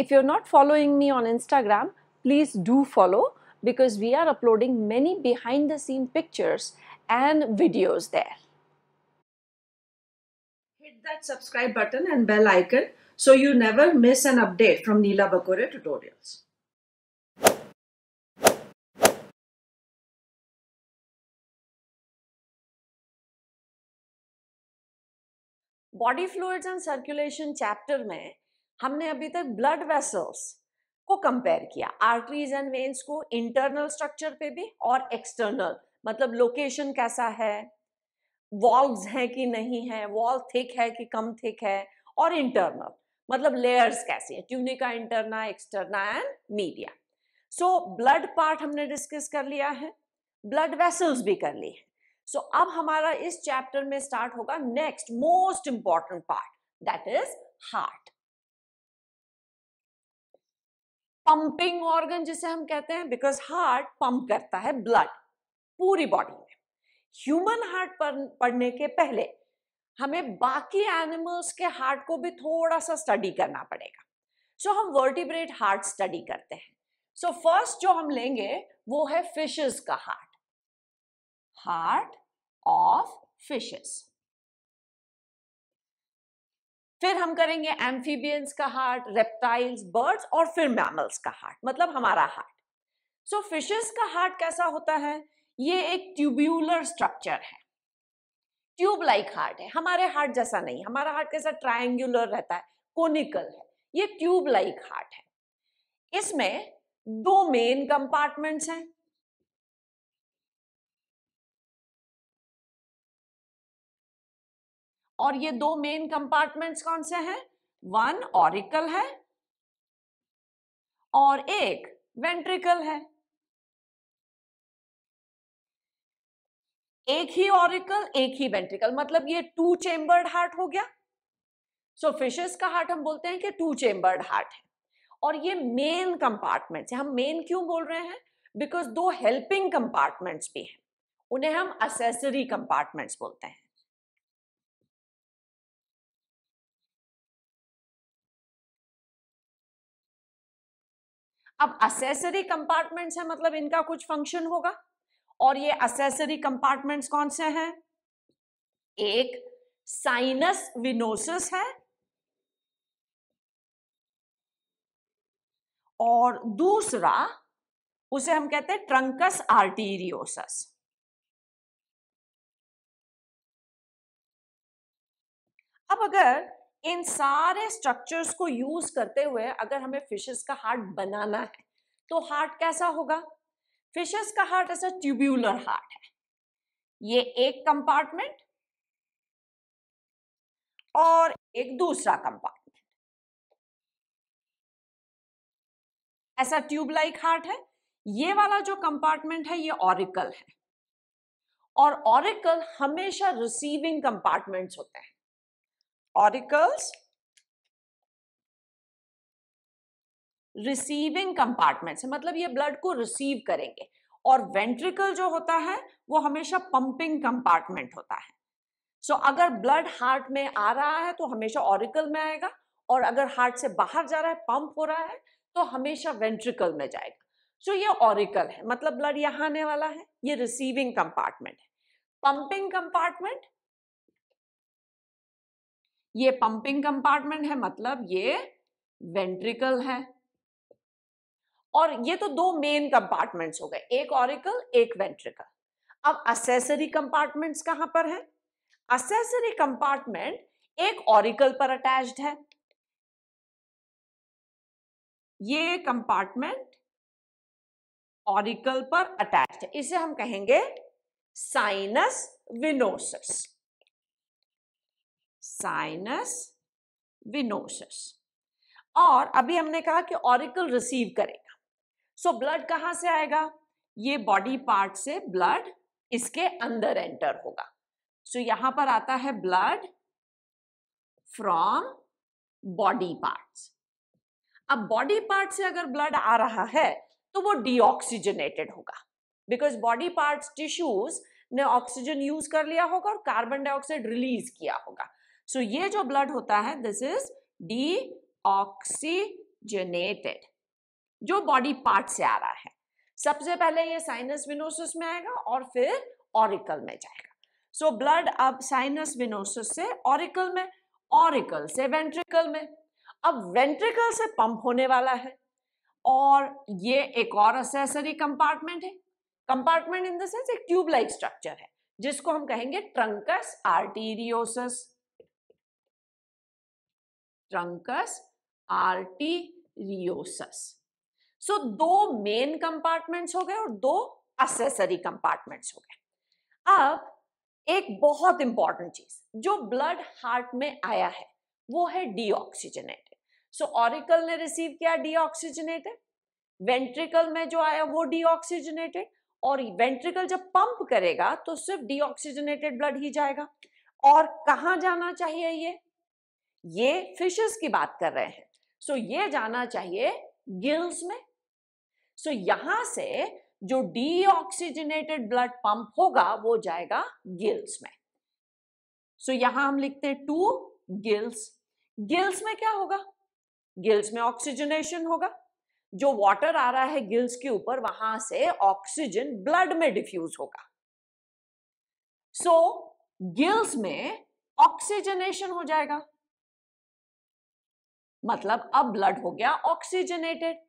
If you're not following me on Instagram, please do follow because we are uploading many behind the scene pictures and videos there. Hit that subscribe button and bell icon so you never miss an update from Neela Bakore tutorials. Body fluids and circulation chapter में हमने अभी तक blood vessels को compare किया arteries and veins को internal structure पे भी और एक्सटर्नल मतलब लोकेशन कैसा है वॉल्स हैं कि नहीं है वॉल थिक है कि कम थिक है और इंटरनल मतलब लेयर्स कैसी है tunica interna externa and media so blood part हमने डिस्कस कर लिया है ब्लड वेसल्स भी कर ली है सो so, अब हमारा इस चैप्टर में स्टार्ट होगा next most important part that is heart pumping organ जिसे हम कहते हैं बिकॉज हार्ट पंप करता है ब्लड पूरी बॉडी में ह्यूमन हार्ट पढ़ने के पहले हमें बाकी एनिमल्स के हार्ट को भी थोड़ा सा स्टडी करना पड़ेगा सो so, हम वर्टिब्रेट हार्ट स्टडी करते हैं सो so, फर्स्ट जो हम लेंगे वो है फिशेस का हार्ट हार्ट ऑफ फिशेस फिर हम करेंगे एम्फीबियंस का हार्ट रेप्टाइल्स बर्ड्स और फिर मैमल्स का हार्ट मतलब हमारा हार्ट सो so, फिशेस का हार्ट कैसा होता है ये एक ट्यूब्यूलर स्ट्रक्चर है ट्यूब लाइक हार्ट है हमारे हार्ट जैसा नहीं हमारा हार्ट कैसा ट्राइंगुलर रहता है कोनिकल है ये ट्यूब लाइक हार्ट है इसमें दो मेन कंपार्टमेंट्स हैं और ये दो मेन कंपार्टमेंट्स कौन से हैं वन ऑरिकल है और एक वेंट्रिकल है एक ही ऑरिकल एक ही वेंट्रिकल मतलब ये टू चेम्बर्ड हार्ट हो गया सो so, फिशेस का हार्ट हम बोलते हैं कि टू चेम्बर्ड हार्ट है और ये मेन कंपार्टमेंट्स है हम मेन क्यों बोल रहे हैं बिकॉज दो हेल्पिंग कंपार्टमेंट्स भी हैं उन्हें हम असेसरी कंपार्टमेंट्स बोलते हैं अब असेसरी कंपार्टमेंट्स है मतलब इनका कुछ फंक्शन होगा और ये असेसरी कंपार्टमेंट्स कौन से हैं एक साइनस विनोसिस है और दूसरा उसे हम कहते हैं ट्रंकस आर्टीरियोसस अब अगर इन सारे स्ट्रक्चर्स को यूज करते हुए अगर हमें फिशेस का हार्ट बनाना है तो हार्ट कैसा होगा फिशेस का हार्ट ऐसा ट्यूब्यूलर हार्ट है ये एक कंपार्टमेंट और एक दूसरा कंपार्टमेंट ऐसा ट्यूब लाइक हार्ट है ये वाला जो कंपार्टमेंट है ये ऑरिकल है और ऑरिकल हमेशा रिसीविंग कंपार्टमेंट्स होते हैं oracles, रिसीविंग कंपार्टमेंट्स मतलब ये ब्लड को रिसीव करेंगे और वेंट्रिकल जो होता है वो हमेशा पंपिंग कंपार्टमेंट होता है सो so, अगर ब्लड हार्ट में आ रहा है तो हमेशा ऑरिकल में आएगा और अगर हार्ट से बाहर जा रहा है पंप हो रहा है तो हमेशा वेंट्रिकल में जाएगा सो so, ये ऑरिकल है मतलब ब्लड यहाँ आने वाला है ये रिसीविंग कंपार्टमेंट है पंपिंग कंपार्टमेंट ये पंपिंग कंपार्टमेंट है मतलब ये वेंट्रिकल है और ये तो दो मेन कंपार्टमेंट्स हो गए एक ऑरिकल एक वेंट्रिकल अब असेसरी कंपार्टमेंट्स कहां पर है असेसरी कंपार्टमेंट एक ऑरिकल पर अटैच्ड है ये कंपार्टमेंट ऑरिकल पर अटैच्ड है इसे हम कहेंगे साइनस विनोसस साइनस विनोसस और अभी हमने कहा कि ऑरिकल रिसीव करेगा सो ब्लड कहां से आएगा ये बॉडी पार्ट से ब्लड इसके अंदर एंटर होगा सो so, यहां पर आता है ब्लड फ्रॉम बॉडी पार्ट्स अब बॉडी पार्ट से अगर ब्लड आ रहा है तो वो डीऑक्सीजनेटेड होगा बिकॉज बॉडी पार्ट्स टिश्यूज ने ऑक्सीजन यूज कर लिया होगा और कार्बन डाइऑक्साइड रिलीज किया होगा सो ये जो ब्लड होता है दिस इज डी ऑक्सीजनेटेड जो बॉडी पार्ट से आ रहा है सबसे पहले ये साइनस विनोसिस में आएगा और फिर ऑरिकल में जाएगा सो so, ब्लड अब साइनस विनोसिस से ऑरिकल में ऑरिकल से वेंट्रिकल में अब वेंट्रिकल से पंप होने वाला है और ये एक और असेसरी कंपार्टमेंट है कंपार्टमेंट इन द सेंस एक ट्यूबलाइट स्ट्रक्चर है जिसको हम कहेंगे truncus arteriosus truncus arteriosus so दो मेन कंपार्टमेंट्स हो गए और दो असेसरी कंपार्टमेंट्स हो गए अब एक बहुत इंपॉर्टेंट चीज जो ब्लड हार्ट में आया है वो है डीऑक्सीजनेटेड सो ऑरिकल ने रिसीव किया डीऑक्सीजनेटेड वेंट्रिकल में जो आया वो डीऑक्सीजनेटेड और वेंट्रिकल जब पंप करेगा तो सिर्फ डीऑक्सीजनेटेड ब्लड ही जाएगा और कहा जाना चाहिए ये ये फिशेस की बात कर रहे हैं सो so, ये जाना चाहिए गिल्स में सो so, यहां से जो डीऑक्सीजनेटेड ब्लड पंप होगा वो जाएगा गिल्स में सो so, यहां हम लिखते हैं टू गिल्स गिल्स में क्या होगा गिल्स में ऑक्सीजनेशन होगा जो वाटर आ रहा है गिल्स के ऊपर वहां से ऑक्सीजन ब्लड में डिफ्यूज होगा सो so, गिल्स में ऑक्सीजनेशन हो जाएगा मतलब अब ब्लड हो गया ऑक्सीजनेटेड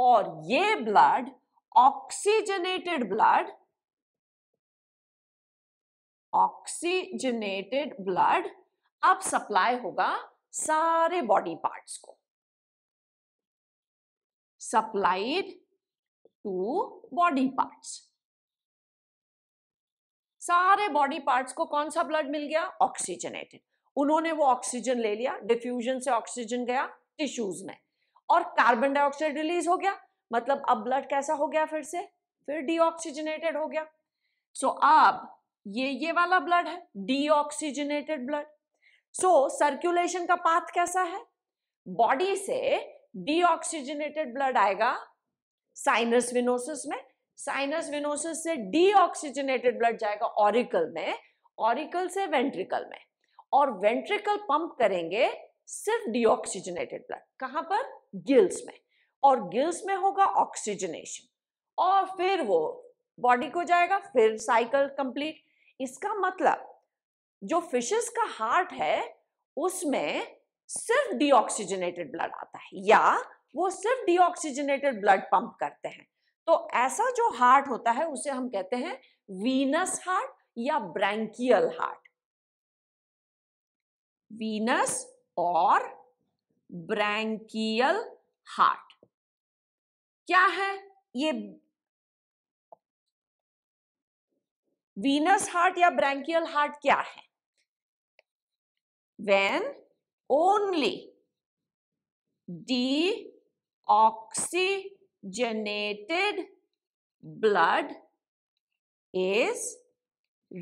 और ये blood oxygenated blood oxygenated blood अब सप्लाई होगा सारे बॉडी पार्ट्स को सप्लाइड टू बॉडी पार्ट्स सारे बॉडी पार्ट्स को कौन सा ब्लड मिल गया ऑक्सीजनेटेड उन्होंने वो ऑक्सीजन ले लिया डिफ्यूजन से ऑक्सीजन गया टिश्यूज में और कार्बन डाइऑक्साइड रिलीज हो गया मतलब अब ब्लड कैसा हो गया फिर से फिर डीऑक्सीजनेटेड हो गया सो so, अब ये ये वाला ब्लड है डीऑक्सीजनेटेड ब्लड सो सर्कुलेशन का पाथ कैसा है बॉडी से डीऑक्सीजनेटेड ब्लड आएगा साइनस विनोसिस में साइनस विनोसिस से डीऑक्सीजनेटेड ब्लड जाएगा ऑरिकल में ऑरिकल से वेंट्रिकल में और वेंट्रिकल पंप करेंगे सिर्फ डिऑक्सीजनेटेड ब्लड कहां पर गिल्स में और गिल्स में होगा ऑक्सीजनेशन और फिर वो बॉडी को जाएगा फिर साइकिल कंप्लीट इसका मतलब जो फिशेस का हार्ट है उसमें सिर्फ डिऑक्सीजनेटेड ब्लड आता है या वो सिर्फ डिऑक्सीजनेटेड ब्लड पंप करते हैं तो ऐसा जो हार्ट होता है उसे हम कहते हैं वीनस हार्ट या ब्रैंकियल हार्ट वीनस और ब्रैंकियल हार्ट क्या है ये वीनस हार्ट या ब्रैंकियल हार्ट क्या है when only deoxygenated blood is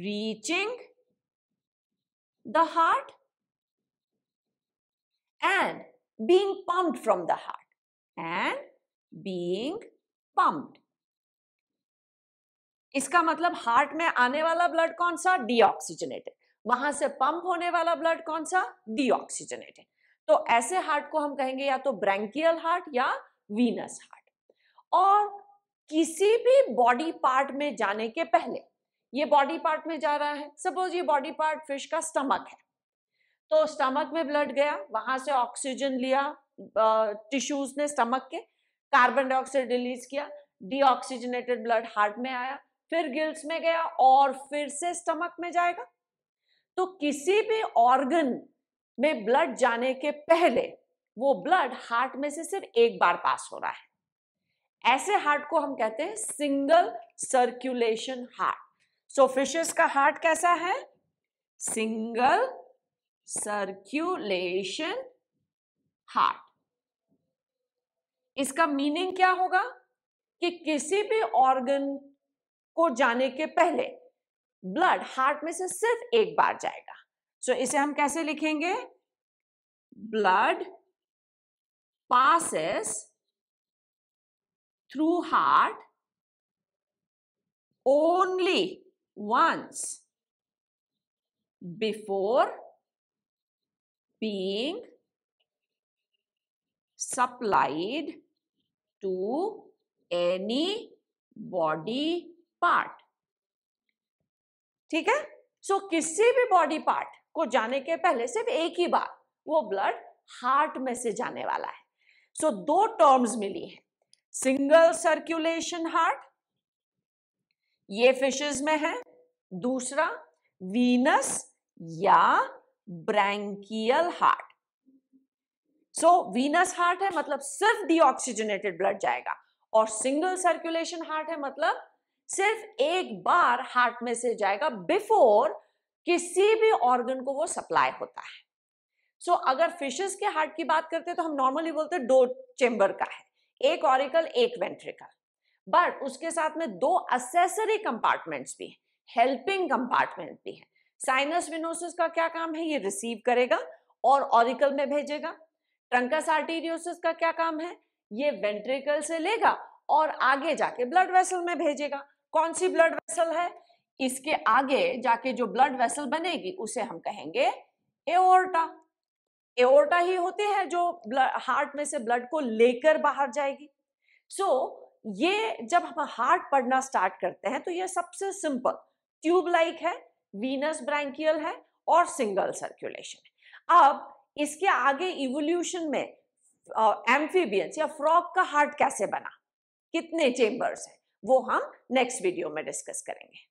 reaching the heart and being pumped from the heart and being pumped. इसका मतलब हार्ट में आने वाला ब्लड कौन सा डीऑक्सीजनेटेड वहां से पंप होने वाला ब्लड कौन सा डीऑक्सीजनेटेड तो ऐसे हार्ट को हम कहेंगे या तो ब्रैंकियल हार्ट या वीनस हार्ट और किसी भी बॉडी पार्ट में जाने के पहले ये बॉडी पार्ट में जा रहा है सपोज ये बॉडी पार्ट फिश का स्टमक है तो स्टमक में ब्लड गया वहां से ऑक्सीजन लिया टिश्यूज ने स्टमक के कार्बन डाइऑक्साइड रिलीज किया डीऑक्सीजनेटेड ब्लड हार्ट में आया फिर गिल्स में गया और फिर से स्टमक में जाएगा तो किसी भी ऑर्गन में ब्लड जाने के पहले वो ब्लड हार्ट में से सिर्फ एक बार पास हो रहा है ऐसे हार्ट को हम कहते हैं single circulation heart so fishes का हार्ट कैसा है सिंगल सर्क्यूलेशन हार्ट इसका मीनिंग क्या होगा कि किसी भी ऑर्गन को जाने के पहले ब्लड हार्ट में से सिर्फ एक बार जाएगा सो so, इसे हम कैसे लिखेंगे blood passes through heart only once before being supplied to any body part. ठीक है सो so, किसी भी बॉडी पार्ट को जाने के पहले सिर्फ एक ही बार वो ब्लड हार्ट में से जाने वाला है सो so, दो टर्म्स मिली है सिंगल सर्कुलेशन हार्ट ये फिशेस में है दूसरा वीनस या branchial heart so venous heart है मतलब सिर्फ डीऑक्सीजनेटेड ब्लड जाएगा और सिंगल सर्कुलेशन हार्ट है मतलब सिर्फ एक बार हार्ट में से जाएगा बिफोर किसी भी ऑर्गन को वो सप्लाई होता है सो so, अगर फिशेस के हार्ट की बात करते हैं तो हम नॉर्मली बोलते हैं दो चेंबर का है एक ऑरिकल एक वेंट्रिकल बट उसके साथ में दो असेसरी कंपार्टमेंट्स भी हैं हेल्पिंग कंपार्टमेंट भी है साइनस विनोसिस का क्या काम है ये रिसीव करेगा और ऑरिकल में भेजेगा ट्रंकस आर्टीरियोसिस का क्या काम है ये वेंट्रिकल से लेगा और आगे जाके ब्लड वेसल में भेजेगा कौन सी ब्लड वेसल है इसके आगे जाके जो ब्लड वेसल बनेगी उसे हम कहेंगे एओर्टा एओर्टा ही होती है जो हार्ट में से ब्लड को लेकर बाहर जाएगी सो so, ये जब हम हार्ट पढ़ना स्टार्ट करते हैं तो ये सबसे सिंपल ट्यूब लाइक है वीनस ब्रैंकियल है और सिंगल सर्कुलेशन अब इसके आगे इवोल्यूशन में एम्फीबियंस या फ्रॉग का हार्ट कैसे बना कितने चेम्बर्स है वो हम नेक्स्ट वीडियो में डिस्कस करेंगे